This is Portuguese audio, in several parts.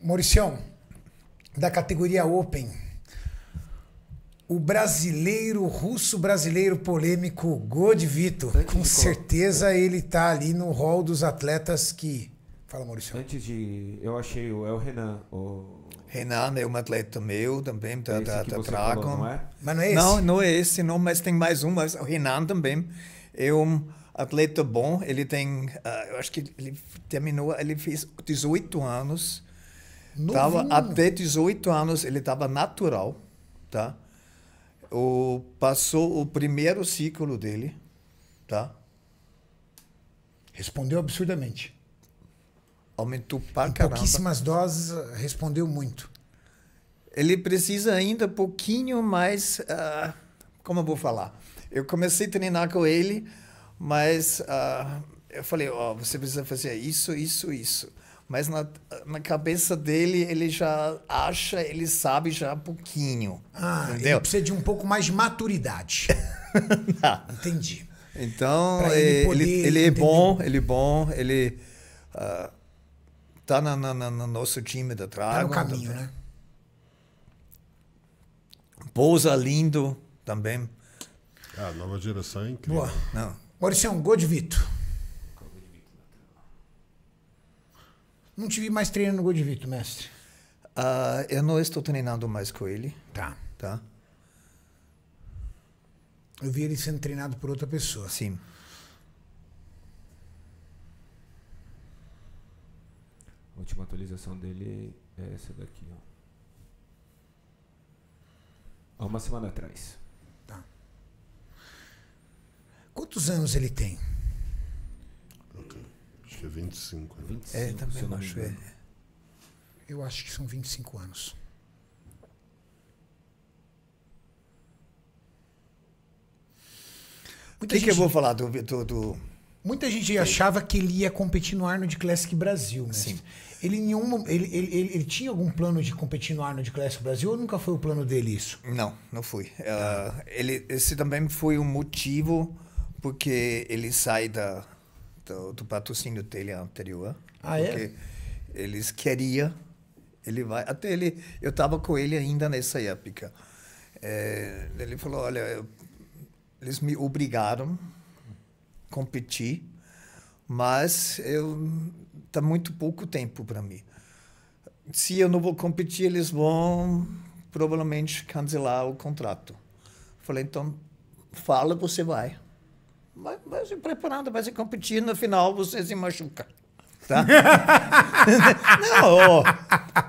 Mauricião, da categoria Open, o brasileiro, russo-brasileiro polêmico Godvito, com certeza ele tá ali no rol dos atletas que... Fala, Maurício. Antes de... Eu achei o... É o Renan, o... Renan é um atleta meu também, da, da, da Dragon. Falou, não é? Mas não é esse? Não, não é esse, não, mas tem mais um. Mas o Renan também é um atleta bom. Ele tem, uh, eu acho que ele terminou, ele fez 18 anos Novinho. Tava, até 18 anos ele estava natural, tá? O, passou o primeiro ciclo dele, tá? Respondeu absurdamente. Aumentou para caramba. pouquíssimas doses, respondeu muito. Ele precisa ainda um pouquinho mais... Uh, como eu vou falar? Eu comecei a treinar com ele, mas uh, eu falei, ó, oh, você precisa fazer isso, isso, isso mas na, na cabeça dele ele já acha, ele sabe já pouquinho. Ah, entendeu? ele precisa de um pouco mais de maturidade. Entendi. Então, ele, é, ele, é ele, é bom, ele é bom, ele uh, ah, tá na, na, na, no nosso time da Dragon. Tá no caminho, né? Pousa lindo também. Ah, a nova geração é incrível. Boa. Não. Maurício, um gol de Vito. Não tive mais treino no Godvito, mestre. Uh, eu não estou treinando mais com ele. Tá. Tá. Eu vi ele sendo treinado por outra pessoa. Sim. A última atualização dele é essa daqui, ó. Há uma semana atrás. Tá. Quantos anos ele tem? Acho que é 25 anos. 25, é, também eu acho. É, eu acho que são 25 anos. O que, gente... que eu vou falar do, do, do... Muita gente achava que ele ia competir no Arnold Classic Brasil, né? Sim. Ele, nenhum, ele, ele, ele, ele, tinha algum plano de competir no Arnold Classic Brasil ou nunca foi o plano dele isso? Não, não foi. Uh, ah. ah, ele, esse também foi um motivo porque ele sai da, do, do patrocínio dele anterior. Ah, é? eles queriam. Ele vai. Até ele. Eu estava com ele ainda nessa época. É, ele falou: olha, eu, eles me obrigaram a competir, mas eu tá muito pouco tempo para mim. Se eu não vou competir, eles vão provavelmente cancelar o contrato. Eu falei: então, fala, você vai vai, vai se preparando, vai se competir, no final você se machuca. Tá? não,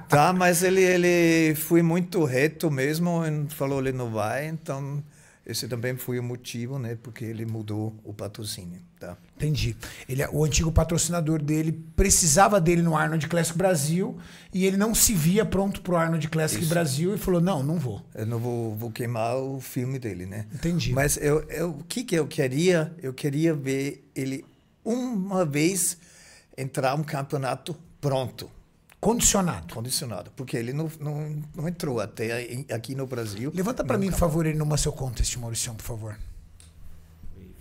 tá, mas ele, ele foi muito reto mesmo, falou ele não vai, então esse também foi o motivo, né? Porque ele mudou o patrocínio, tá? Entendi. Ele, é, o antigo patrocinador dele precisava dele no Arnold Classic Brasil e ele não se via pronto pro Arnold Classic Isso. Brasil e falou, não, não vou. Eu não vou, vou queimar o filme dele, né? Entendi. Mas eu, eu, o que que eu queria? Eu queria ver ele uma vez entrar um campeonato pronto. Condicionado. Condicionado, porque ele não, não, não entrou até aqui no Brasil. Levanta para mim, tá por favor, ele numa seu contest, Maurício, por favor.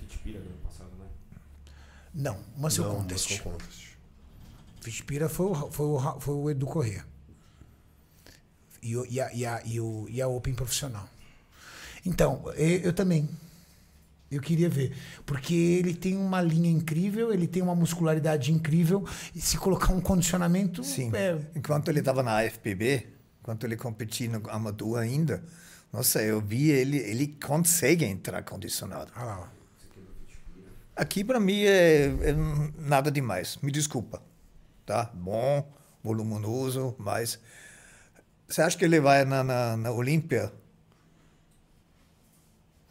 Fitpira no ano passado, né? Não, uma seu contest. Fitchpira Fitpira foi o, foi o, foi o Edu Corrêa. E, e, a, e, a, e, e a Open profissional. Então, eu, eu também. Eu queria ver. Porque ele tem uma linha incrível, ele tem uma muscularidade incrível, e se colocar um condicionamento. Sim. É... Enquanto ele estava na AFPB, enquanto ele competia no Amador ainda, nossa, eu vi ele, ele consegue entrar condicionado. Ah, Aqui para mim é, é, nada demais, me desculpa. Tá? Bom, voluminoso, mas. Você acha que ele vai na, na, na Olímpia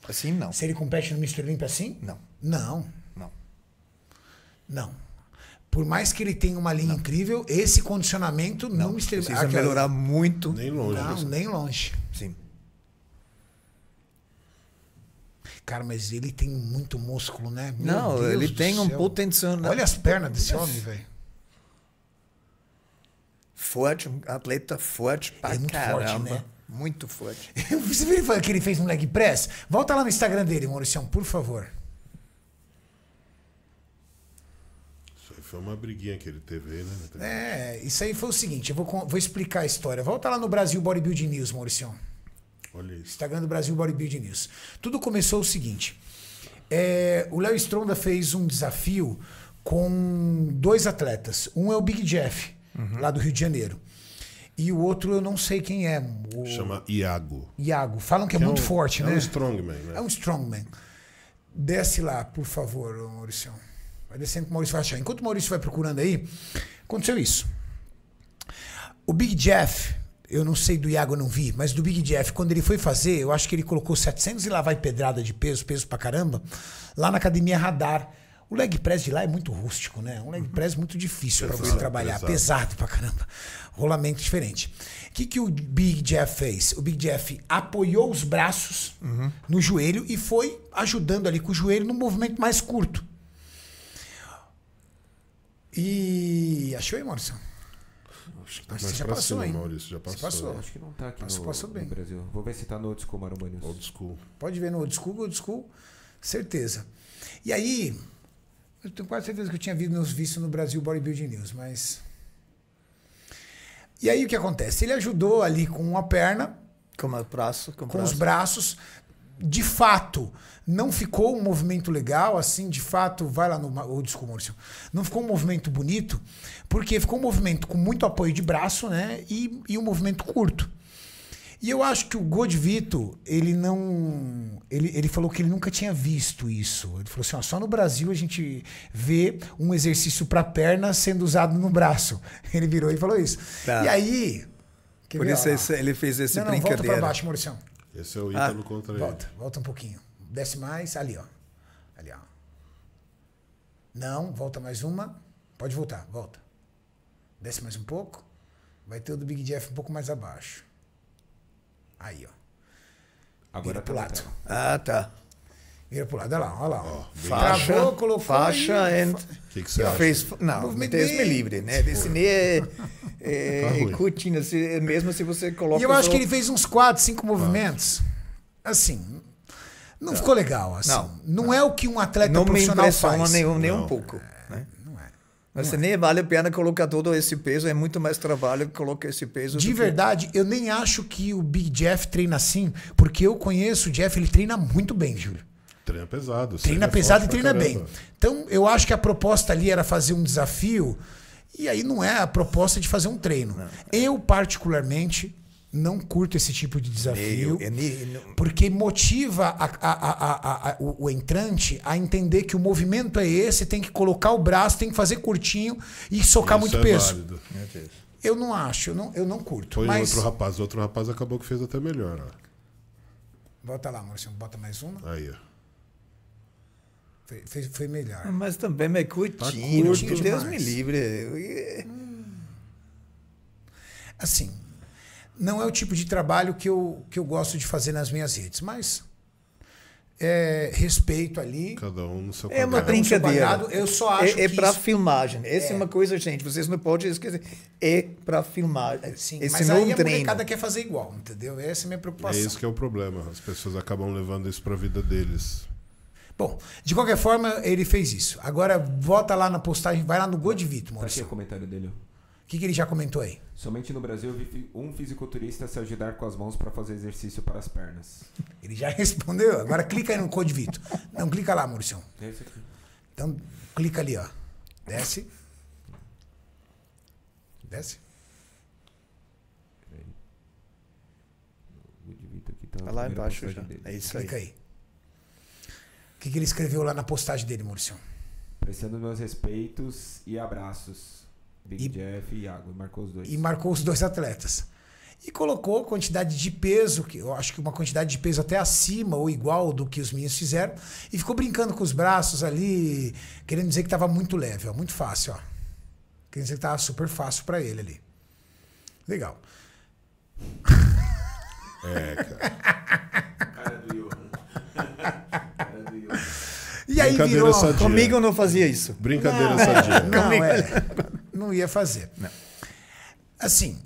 Assim não. Se ele compete no Mr. Olympia é assim? Não. Não. Não. Não. Por mais que ele tenha uma linha não. incrível, esse condicionamento não, não Precisa melhorar muito. Nem longe. Não, nem longe. Sim. Cara, mas ele tem muito músculo, né? Meu não, Deus ele tem um potencial. Olha as pernas desse Deus. homem, velho. Forte, um atleta forte é pra é muito caramba. Forte, né? Muito forte. Você viu que ele fez um leg press? Volta lá no Instagram dele, Mauricião, por favor. Isso aí foi uma briguinha que ele teve aí, né? É, isso aí foi o seguinte, eu vou, vou explicar a história. Volta lá no Brasil Bodybuilding News, Mauricião. Olha isso. Instagram do Brasil Bodybuilding News. Tudo começou o seguinte. É, o Léo Stronda fez um desafio com dois atletas. Um é o Big Jeff, uhum. lá do Rio de Janeiro. E o outro eu não sei quem é. O... Chama Iago. Iago. Falam que, é que é, é, muito um, forte, é né? É um strongman, né? É um strongman. Desce lá, por favor, Maurício. Vai descendo que o Maurício vai achar. Enquanto o Maurício vai procurando aí, aconteceu isso. O Big Jeff, eu não sei do Iago, eu não vi, mas do Big Jeff, quando ele foi fazer, eu acho que ele colocou 700 e lá vai pedrada de peso, peso pra caramba, lá na academia Radar o leg press de lá é muito rústico, né? Um leg uhum. press muito difícil para você trabalhar, pesado. pesado pra caramba. Rolamento diferente. O que, que o Big Jeff fez? O Big Jeff apoiou os braços uhum. no joelho e foi ajudando ali com o joelho num movimento mais curto. E achou aí, Maurício? Acho que tá Mas já passou, cima, hein? Maurício, já passou. passou. Acho que não tá aqui Mas ah, no, passou bem. no Brasil. Vou ver se tá no Old School, Mário Old School. Pode ver no Old School, Old School, certeza. E aí, eu tenho quase certeza que eu tinha visto no Brasil Bodybuilding News, mas. E aí o que acontece? Ele ajudou ali com uma perna. Com, o braço, com, o com braço. os braços. De fato, não ficou um movimento legal, assim, de fato, vai lá no. Oh, desculpa, Maurício. Não ficou um movimento bonito, porque ficou um movimento com muito apoio de braço, né? E, e um movimento curto. E eu acho que o Godvito, ele não. Ele, ele falou que ele nunca tinha visto isso. Ele falou assim: ó, só no Brasil a gente vê um exercício para perna sendo usado no braço. Ele virou e falou isso. Tá. E aí. Por ver, isso ele fez esse não, não, brincadeira. Volta para baixo, Maurício. Esse é o Ítalo ah, contra volta, ele. Volta, volta um pouquinho. Desce mais, ali, ó. Ali, ó. Não, volta mais uma. Pode voltar, volta. Desce mais um pouco. Vai ter o do Big Jeff um pouco mais abaixo. Aí, ó. Agora Vira tá pro lado. Ah, tá. Vira pro lado, olha lá, olha lá. Ó. Faixa, Travou, faixa e... O que, que você acha? Fez, não, mesmo livre, né? Desenhei é, tá é, curtindo, se, é mesmo se você coloca... E eu acho que ele fez uns quatro, cinco movimentos, assim, não, não ficou legal, assim. Não, não, não, é o que um atleta não profissional faz. Nenhum, não nem um pouco. Mas você nem vale a pena colocar todo esse peso, é muito mais trabalho que colocar esse peso. De verdade, que... eu nem acho que o Big Jeff treina assim, porque eu conheço o Jeff, ele treina muito bem, Júlio. Treina pesado. Treina pesado e treina bem. Então, eu acho que a proposta ali era fazer um desafio, e aí não é a proposta de fazer um treino. Não. Eu, particularmente, não curto esse tipo de desafio. porque motiva a, a, a, o, o, entrante a entender que o movimento é esse, tem que colocar o braço, tem que fazer curtinho e socar muito é peso. Válido. Eu não acho, eu não, eu não curto. Foi mas... outro rapaz, outro rapaz acabou que fez até melhor. Ó. Bota lá, Marcinho, bota mais uma. Aí, ó. Foi, foi, foi melhor. Ah, mas também é curtinho, tá Deus me livre. Hum. Assim, não é o tipo de trabalho que eu, que eu gosto de fazer nas minhas redes, mas é, respeito ali. Cada um no seu quadrado. É uma brincadeira. eu só acho é, é para isso... filmagem. Essa é. é. uma coisa, gente, vocês não podem esquecer. É para filmagem. Sim, Esse mas não é aí treino. a molecada quer fazer igual, entendeu? Essa é a minha é preocupação. É isso que é o problema. As pessoas acabam levando isso para a vida deles. Bom, de qualquer forma, ele fez isso. Agora, volta lá na postagem, vai lá no Godvito, Maurício. Tá aqui o comentário dele. O que, que ele já comentou aí? Somente no Brasil eu vi um fisiculturista se ajudar com as mãos para fazer exercício para as pernas. Ele já respondeu. Agora clica aí no Code Vito. Não, clica lá, Maurício. Esse aqui. Então, clica ali, ó. Desce. Desce. Tá, tá lá embaixo já. Dele. É isso clica aí. aí. O que, que ele escreveu lá na postagem dele, Maurício? Prestando meus respeitos e abraços. Big e, Jeff e Iago, marcou os dois. E marcou os dois atletas. E colocou quantidade de peso, que eu acho que uma quantidade de peso até acima ou igual do que os meninos fizeram, e ficou brincando com os braços ali, querendo dizer que estava muito leve, ó, muito fácil. Ó. Querendo dizer que estava super fácil para ele ali. Legal. É, cara. cara do Johan. cara do Johan. E aí virou. Comigo eu não fazia isso. Brincadeira não, é. sadia. Não, é não ia fazer. Não. Assim,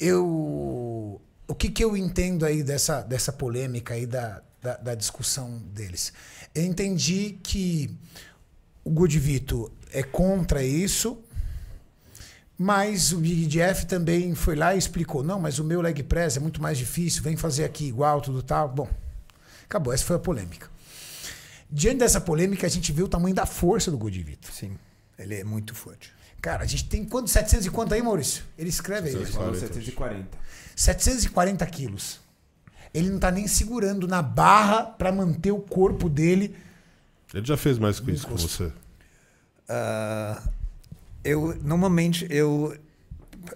eu. O que, que eu entendo aí dessa, dessa polêmica aí da, da, da discussão deles? Eu entendi que o Goodvito é contra isso, mas o Big Jeff também foi lá e explicou: não, mas o meu leg press é muito mais difícil, vem fazer aqui igual, tudo tal. Bom, acabou. Essa foi a polêmica. Diante dessa polêmica, a gente viu o tamanho da força do Godivito. Sim, ele é muito forte. Cara, a gente tem quanto? 700 e quanto aí, Maurício? Ele escreve aí. 740. 740. 740 quilos. Ele não tá nem segurando na barra para manter o corpo dele. Ele já fez mais que isso com você. Uh, eu, normalmente, eu.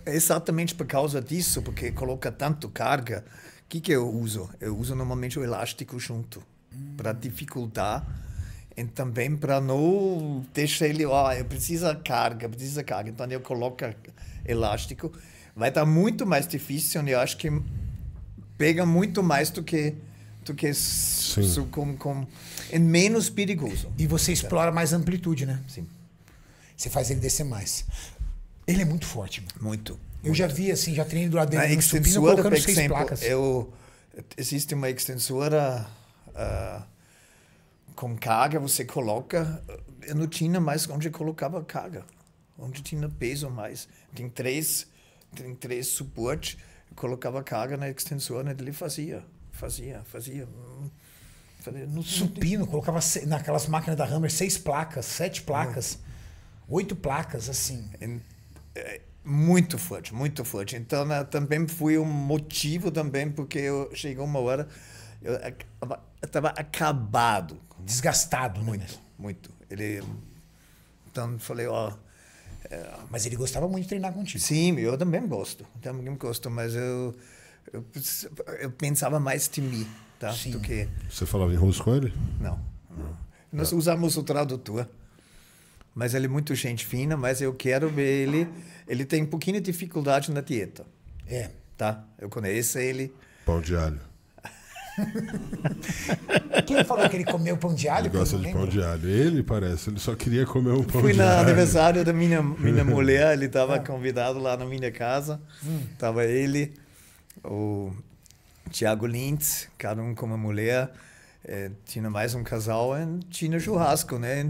Exatamente por causa disso, porque coloca tanto carga, o que, que eu uso? Eu uso normalmente o elástico junto, para dificultar e também para não deixar ele, ó, eu preciso carga, precisa carga. Então eu coloco elástico. Vai estar tá muito mais difícil, né? eu acho que pega muito mais do que do que isso, com, com, é menos perigoso. E você explora mais amplitude, né? Sim. Você faz ele descer mais. Ele é muito forte. Mano. Muito. Eu muito. já vi assim, já treinei do lado dele. A extensora, por exemplo, placas. Eu, existe uma extensora... Uh, com carga você coloca. Eh, eu não tinha mais onde colocava carga, onde tinha peso mais. Tem três, tem três suportes, colocava carga na extensora, né? ele fazia, fazia, fazia. Hum, no Supino, colocava naquelas máquinas da Hammer seis placas, sete placas, hum. oito placas, assim. É, muito forte, muito forte. Então, né, também foi um motivo também, porque eu chegou uma hora eu estava acabado desgastado, muito, né? Muito. Ele. Então, falei, ó. É... Mas ele gostava muito de treinar contigo. Sim, eu também gosto. Também então, gosto, mas eu. Eu, eu pensava mais em mim, tá? Sim. Do que... Você falava em russo com ele? Não. Não. Tá. Nós usamos o tradutor mas ele é muito gente fina, mas eu quero ver ele. Ele tem um pouquinho de dificuldade na dieta. É. Tá? Eu conheço ele. Pão de alho. Quem é falou que ele comeu pão de alho? Ele gosta de pão de alho. Ele parece, ele só queria comer um pão Fui de alho. Fui no aniversário da minha, minha mulher, ele estava ah. convidado lá na minha casa. Estava hum. ele, o Tiago Lintz, cada um com uma mulher. É, tinha mais um casal e é, tinha churrasco, né?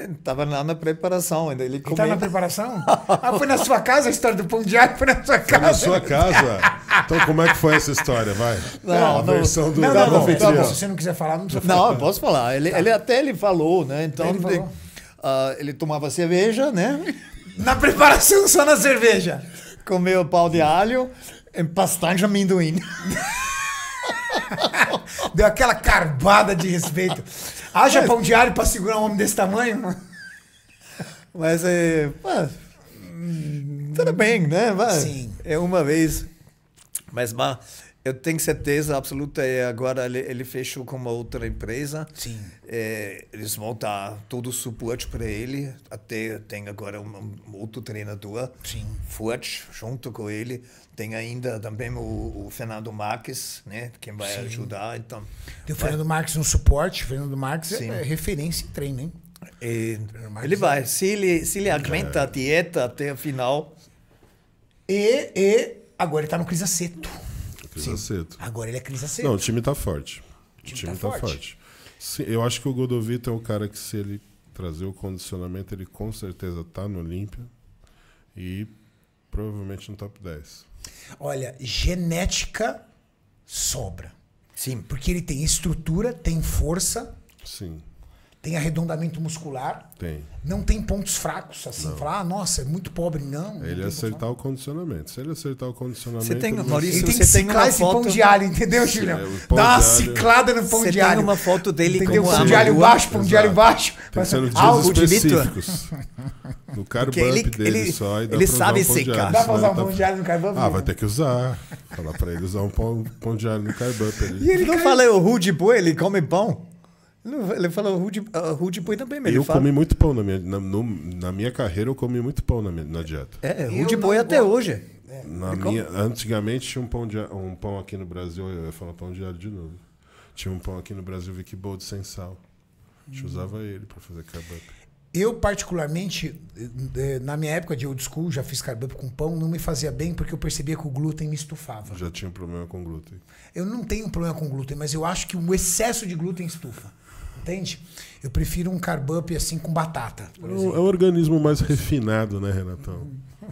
Estava lá na preparação ainda. Ele Estava tá na preparação? Ah, foi na sua casa a história do pão de alho? Foi na sua foi casa? na sua casa. Então como é que foi essa história? Vai. Não, a não, versão do não, não, não, tá Se você não quiser falar, não precisa falar. Não, eu posso falar. Ele, tá. ele até ele falou, né? Então ele, Uh, ele tomava cerveja, né? na preparação só na cerveja. Comeu pau de alho em pastagem de amendoim. Deu aquela carbada de respeito. Haja pão diário pra segurar um homem desse tamanho, mano. Mas é. Mas, hum, tudo bem, né? Mas, Sim. É uma vez. Mas, mas eu tenho certeza absoluta. E é, agora ele, ele fechou com uma outra empresa. Sim. É, eles vão dar todo o suporte para ele. Até tem agora um, um, outro treinador Sim. forte junto com ele. Tem ainda também o, o Fernando Marques, né? Quem vai Sim. ajudar. Então, tem o Fernando Marques no suporte. O Fernando Marques é Sim. é referência em treino, hein? E, ele é vai. Se ele, se ele aguenta a dieta até o final. E, e agora ele está no Crisaceto. Cris Sim. Aceto. Agora ele é Cris Aceto. Não, o time tá forte. O time, o time tá, tá, forte. forte. Sim, eu acho que o Godovito é o cara que, se ele trazer o condicionamento, ele com certeza tá no Olímpia e provavelmente no top 10. Olha, genética sobra. Sim. Porque ele tem estrutura, tem força. Sim tem arredondamento muscular. Tem. Não tem pontos fracos, assim, não. falar, ah, nossa, é muito pobre, não. Ele não acertar o condicionamento. Se ele acertar o condicionamento. Você tem, Maurício, ele tem que ciclar esse foto... pão de alho, entendeu, Julião? É, Dá uma alho... ciclada no pão você de alho. Tem uma foto dele entendeu? com pão de alho baixo, pão de alho baixo. Tem que ser algo dias específicos. No carbump ele, dele ele, só e dá ele sabe usar secar. Alho, dá pra usar um pão tá de alho no carbump? Ah, vai ter que usar. Falar pra ele usar um pão, pão de alho no carbump. E ele não fala o rude boa, ele come pão. Ele falou rude, uh, rude também mesmo. Eu fala... comi muito pão na minha, na, no, na, minha carreira, eu comi muito pão na, minha, na dieta. É, rude põe até gosto. hoje. É. Na minha, antigamente tinha um pão, de, um pão aqui no Brasil, eu ia falar pão diário de novo. Tinha um pão aqui no Brasil, Vicky Bold sem sal. A gente hum. usava ele para fazer kebab. Eu, particularmente, eh, eh, na minha época de old school, já fiz carbump com pão, não me fazia bem porque eu percebia que o glúten me estufava. Já tinha um problema com glúten. Eu não tenho problema com glúten, mas eu acho que o excesso de glúten estufa. Entende? Eu prefiro um carbump assim com batata. É um, é um organismo mais refinado, né, Renatão?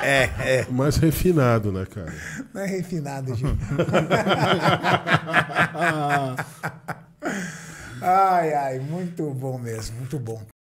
É, é. Mais refinado, né, cara? Não é refinado, gente. Ai, ai, muito bom mesmo, muito bom.